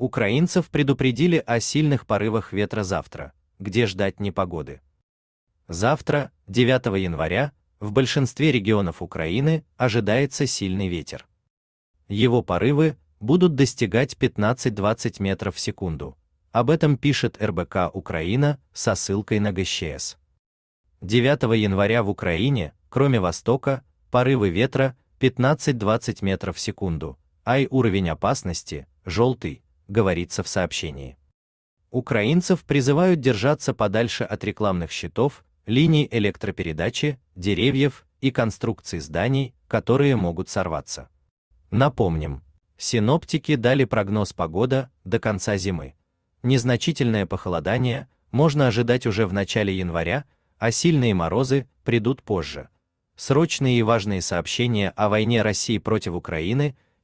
Украинцев предупредили о сильных порывах ветра завтра, где ждать непогоды. Завтра, 9 января, в большинстве регионов Украины ожидается сильный ветер. Его порывы будут достигать 15-20 метров в секунду. Об этом пишет РБК Украина со ссылкой на ГЧС. 9 января в Украине, кроме Востока, порывы ветра 15-20 метров в секунду, а и уровень опасности, желтый, говорится в сообщении. Украинцев призывают держаться подальше от рекламных щитов, линий электропередачи, деревьев и конструкций зданий, которые могут сорваться. Напомним, синоптики дали прогноз погода до конца зимы. Незначительное похолодание можно ожидать уже в начале января, а сильные морозы придут позже. Срочные и важные сообщения о войне России против Украины –